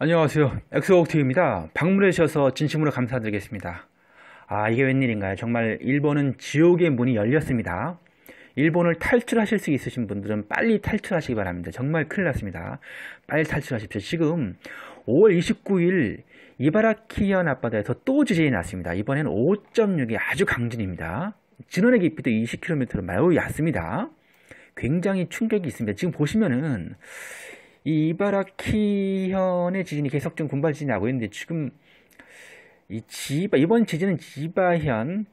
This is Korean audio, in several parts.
안녕하세요. 엑소옥트입니다. 방문해 주셔서 진심으로 감사드리겠습니다. 아 이게 웬일인가요? 정말 일본은 지옥의 문이 열렸습니다. 일본을 탈출하실 수 있으신 분들은 빨리 탈출하시기 바랍니다. 정말 큰일 났습니다. 빨리 탈출하십시오. 지금 5월 29일 이바라키현 앞바다에서 또 지진이 났습니다. 이번엔 5.6이 아주 강진입니다. 진원의 깊이도 20km로 매우 얕습니다. 굉장히 충격이 있습니다. 지금 보시면은 이 이바라키현의 지진이 계속 좀 군발 지진이 나고 있는데 지금 이 지바 이번 지진은 지바현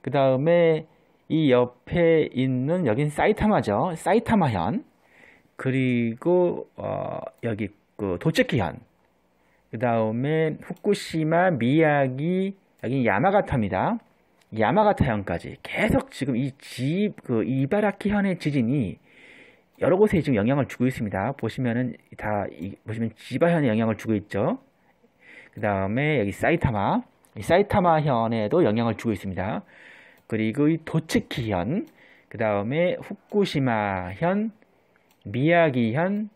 그 다음에 이 옆에 있는 여긴 사이타마죠 사이타마현 그리고 어 여기 그 도체키현 그 다음에 후쿠시마 미야기 여기 야마가타입니다 야마가타현까지 계속 지금 이지그 이바라키현의 지진이 여러 곳에 지금 영향을 주고 있습니다. 보시면은 다 이, 보시면 지바현에 영향을 주고 있죠. 그 다음에 여기 사이타마, 사이타마 현에도 영향을 주고 있습니다. 그리고 이 도츠키 현, 그 다음에 후쿠시마 현, 미야기 현,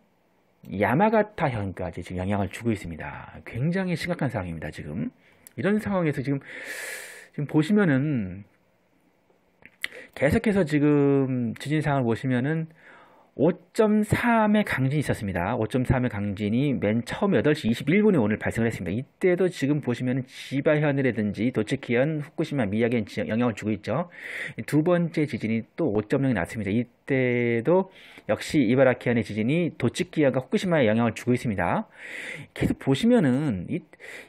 야마가타 현까지 지금 영향을 주고 있습니다. 굉장히 심각한 상황입니다. 지금 이런 상황에서 지금 지금 보시면은 계속해서 지금 지진 상황을 보시면은 5.3의 강진이 있었습니다. 5.3의 강진이 맨 처음 8시 21분에 오늘 발생을 했습니다. 이때도 지금 보시면 지바현이라든지 도치키현, 후쿠시마, 미야겐 영향을 주고 있죠. 두 번째 지진이 또 5.0이 났습니다. 이때도 역시 이바라키현의 지진이 도치키현과 후쿠시마에 영향을 주고 있습니다. 계속 보시면은 이,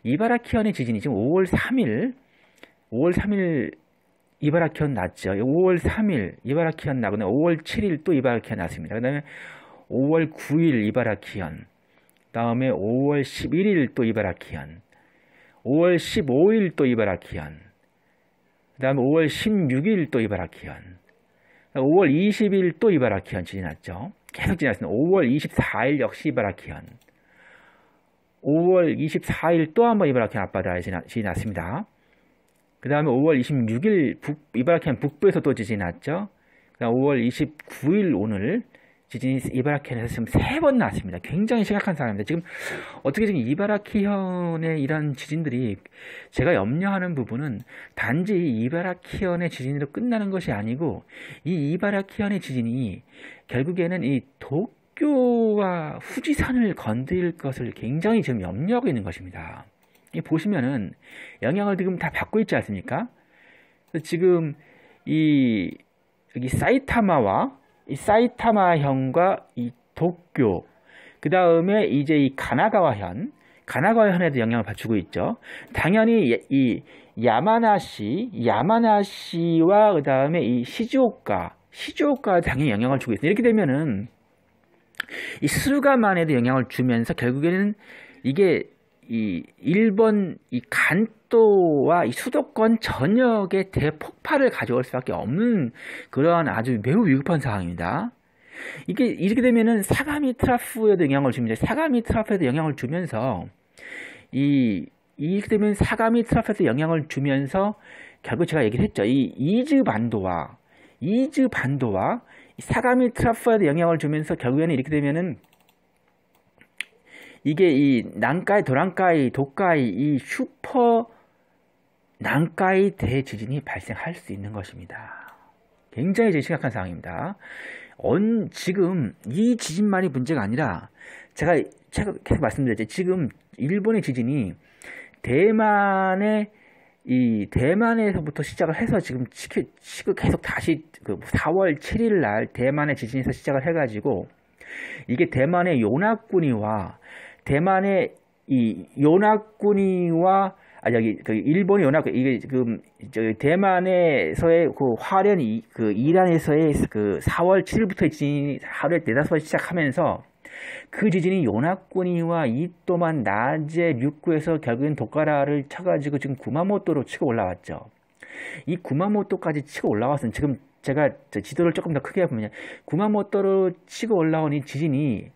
이바라키현의 지진이 지금 5월 3일 5월 3일 이바라키언 났죠. 5월 3일 이바라키언 나고 5월 7일 또 이바라키언 났습니다. 그 다음에 5월 9일 이바라키언 다음에 5월 11일 또 이바라키언 5월 15일 또 이바라키언 그 다음에 5월 16일 또 이바라키언 5월 20일 또 이바라키언 지났죠. 계속 지났습니다. 5월 24일 역시 이바라키언 5월 24일 또 한번 이바라키언 앞바다에 지났습니다. 그 다음에 5월 26일 북, 이바라켄 북부에서 또 지진이 났죠. 그다음 5월 29일 오늘 지진이 이바라키현에서 지금 세 번 났습니다. 굉장히 심각한 상황입니다. 지금 어떻게 지금 이바라키현의 이런 지진들이 제가 염려하는 부분은 단지 이바라키현의 지진으로 끝나는 것이 아니고 이 이바라키현의 지진이 결국에는 이 도쿄와 후지산을 건드릴 것을 굉장히 지금 염려하고 있는 것입니다. 보시면은 영향을 지금 다 받고 있지 않습니까? 지금 이 여기 사이타마와 이 사이타마현과 이 도쿄 그 다음에 이제 이 가나가와현 가나가와현에도 영향을 받추고 있죠. 당연히 예, 이 야마나시 야마나시와 그 다음에 이 시즈오카 시즈오카 당연히 영향을 주고 있어요. 이렇게 되면은 이 수가만에도 영향을 주면서 결국에는 이게 이 일본 이 간도와 이 수도권 전역에 대폭발을 가져올 수밖에 없는 그러한 아주 매우 위급한 상황입니다. 이게 이렇게 되면은 사가미 트라프에도 영향을 줍니다. 사가미 트라프에도 영향을 주면서 이 이렇게 되면 사가미 트라프에도 영향을 주면서 결국 제가 얘기를 했죠. 이 이즈 반도와 이즈 반도와 사가미 트라프에도 영향을 주면서 결국에는 이렇게 되면은 이게 이 난카이, 도난카이, 도카이 이 슈퍼 난카이 대지진이 발생할 수 있는 것입니다. 굉장히 심각한 상황입니다. 언, 지금 이 지진만이 문제가 아니라 제가 계속 말씀드렸죠. 지금 일본의 지진이 대만의 이 대만에서부터 시작을 해서 지금 치켜, 고 계속 다시 그 4월 7일 날 대만의 지진에서 시작을 해가지고 이게 대만의 요나군이와 대만의 이요나쿠니와아여기그 일본 요나쿠 이게 지금 저 대만에서의 그 화련이 그 이란에서의 그 4월 7일부터 지진이 하루에 네다섯 번 시작하면서 그 지진이 요나쿠니와 이또만 낮에 육구에서 결국엔 도카라를 쳐가지고 지금 구마모토로 치고 올라왔죠. 이 구마모토까지 치고 올라왔으면 지금 제가 저 지도를 조금 더 크게 보면 구마모토로 치고 올라온 이 지진이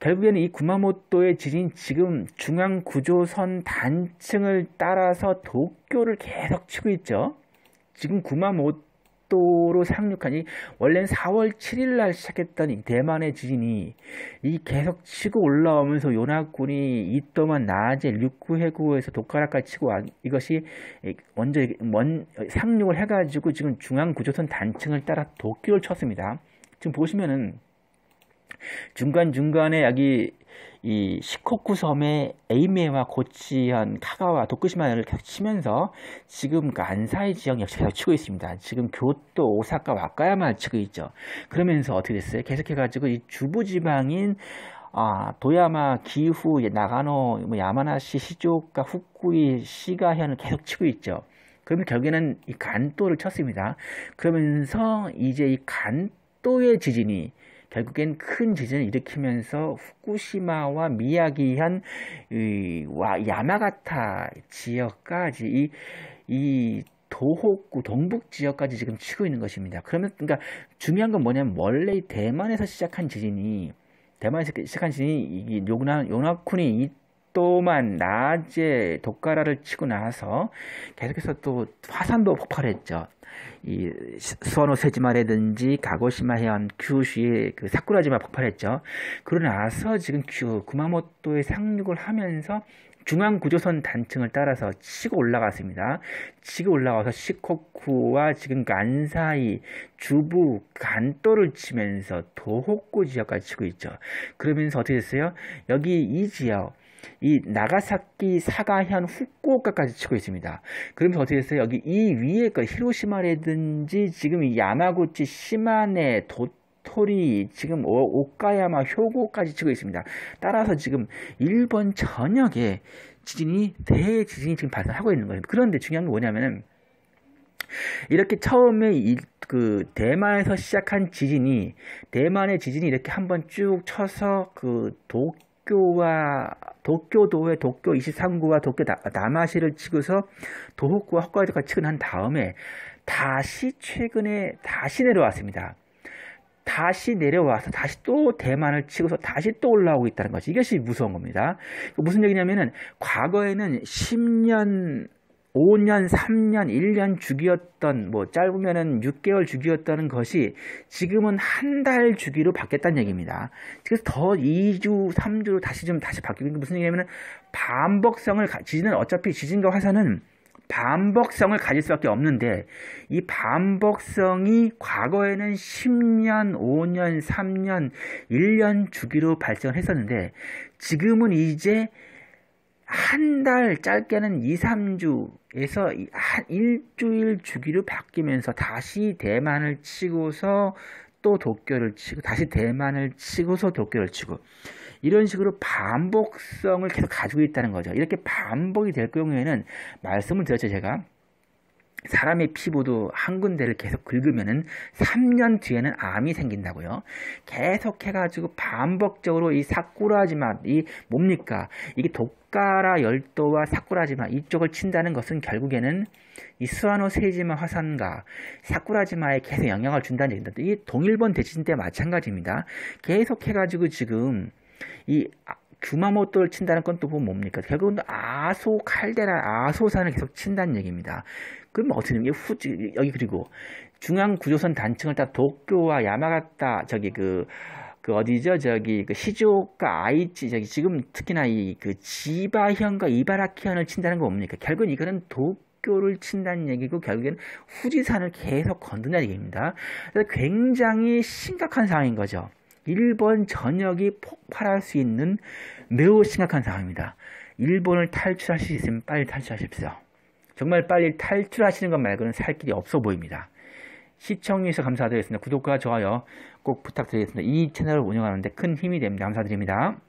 결국에는 이 구마모토의 지진 지금 중앙 구조선 단층을 따라서 도쿄를 계속 치고 있죠. 지금 구마모토로 상륙하니 원래는 4월 7일 날 시작했던 이 대만의 지진이 이 계속 치고 올라오면서 요나군이 이또만 낮에 류쿠 해구에서 독가락까지 치고 와, 이것이 먼저 먼 상륙을 해가지고 지금 중앙 구조선 단층을 따라 도쿄를 쳤습니다. 지금 보시면은 중간중간에 여기 이 시코쿠 섬의 에이메와 고치현, 카가와, 도쿠시마를 계속 치면서 지금 간사이 그 지역 역시 계속 치고 있습니다. 지금 교토, 오사카, 와카야마 를 치고 있죠. 그러면서 어떻게 됐어요? 계속해가지고 이 주부지방인 아, 도야마, 기후, 나가노, 뭐 야마나시, 시조카, 후쿠이, 시가현을 계속 치고 있죠. 그러면 결국에는 이 간도를 쳤습니다. 그러면서 이제 이 간도의 지진이 결국엔 큰 지진을 일으키면서 후쿠시마와 미야기현 와 야마가타 지역까지 이, 이 도호쿠 동북 지역까지 지금 치고 있는 것입니다. 그러면 그러니까 중요한 건 뭐냐면 원래 대만에서 시작한 지진이 대만에서 시작한 지진이 요나 요나쿤이 또만 낮에 독가라를 치고 나서 계속해서 또 화산도 폭발했죠. 이 수원오세지마라든지 가고시마 해안 규슈의 그 사쿠라지마 폭발했죠. 그러고 나서 지금 규 구마모토에 상륙을 하면서 중앙 구조선 단층을 따라서 치고 올라갔습니다. 치고 올라가서 시코쿠와 지금 간사이, 주부, 간도를 치면서 도호쿠 지역까지 치고 있죠. 그러면서 어떻게 됐어요? 여기 이 지역, 이 나가사키, 사가현, 후쿠오카까지 치고 있습니다. 그러면 어떻게 됐어요? 여기 이 위에 거 그 히로시마라든지 지금 이 야마구치, 시마네, 도 토리 지금 오카야마 효고까지 치고 있습니다. 따라서 지금 일본 전역에 지진이 대지진이 지금 발생하고 있는 거예요. 그런데 중요한 게 뭐냐면은 이렇게 처음에 이, 그 대만에서 시작한 지진이 대만의 지진이 이렇게 한번 쭉 쳐서 그 도, 도쿄와 도쿄도의 도쿄 23구와 도쿄 남아시를 치고서 도호쿠와 홋카이도까지 치고 난 다음에 다시 최근에 다시 내려왔습니다. 다시 내려와서 다시 또 대만을 치고서 다시 또 올라오고 있다는 것이 이것이 무서운 겁니다. 무슨 얘기냐면은 과거에는 10년 5년, 3년, 1년 주기였던 뭐 짧으면은 6개월 주기였던 것이 지금은 한 달 주기로 바뀌었다는 얘기입니다. 그래서 더 2주, 3주로 다시 좀 다시 바뀌는 게 무슨 얘기냐면 반복성을 지진은 어차피 지진과 화산은 반복성을 가질 수밖에 없는데 이 반복성이 과거에는 10년, 5년, 3년, 1년 주기로 발생했었는데 을 지금은 이제 한 달 짧게는 2, 3주 에서 한 일주일 주기로 바뀌면서 다시 대만을 치고서 또 도쿄를 치고 다시 대만을 치고서 도쿄를 치고 이런 식으로 반복성을 계속 가지고 있다는 거죠. 이렇게 반복이 될 경우에는 말씀을 드렸죠 제가 사람의 피부도 한 군데를 계속 긁으면은 3년 뒤에는 암이 생긴다고요. 계속 해가지고 반복적으로 이 사쿠라지만 이 뭡니까 이게 독가라 열도와 사쿠라지만 이쪽을 친다는 것은 결국에는 이 스와노 세지마 화산과 사쿠라지마에 계속 영향을 준다는 얘기입니다. 이 동일본 대진때 마찬가지입니다. 계속 해가지고 지금 이 규마모토를 아, 친다는 건또 뭐 뭡니까? 결국은 아소 칼데라, 아소산을 계속 친다는 얘기입니다. 그러면 어떻게 되는 게 후, 여기 그리고 중앙 구조선 단층을 다 도쿄와 야마가타 저기 그, 그 어디죠? 저기 그시조오 아이치 저기 지금 특히나 이 그 지바현과 이바라키현을 친다는 거 뭡니까? 결국은 이거는 도쿄를 친다는 얘기고 결국엔 후지산을 계속 건든다는 얘기입니다. 그래서 굉장히 심각한 상황인 거죠. 일본 전역이 폭발할 수 있는 매우 심각한 상황입니다. 일본을 탈출할 수 있으면 빨리 탈출하십시오. 정말 빨리 탈출하시는 것 말고는 살 길이 없어 보입니다. 시청해주셔서 감사드리겠습니다. 구독과 좋아요 꼭 부탁드리겠습니다. 이 채널을 운영하는데 큰 힘이 됩니다. 감사드립니다.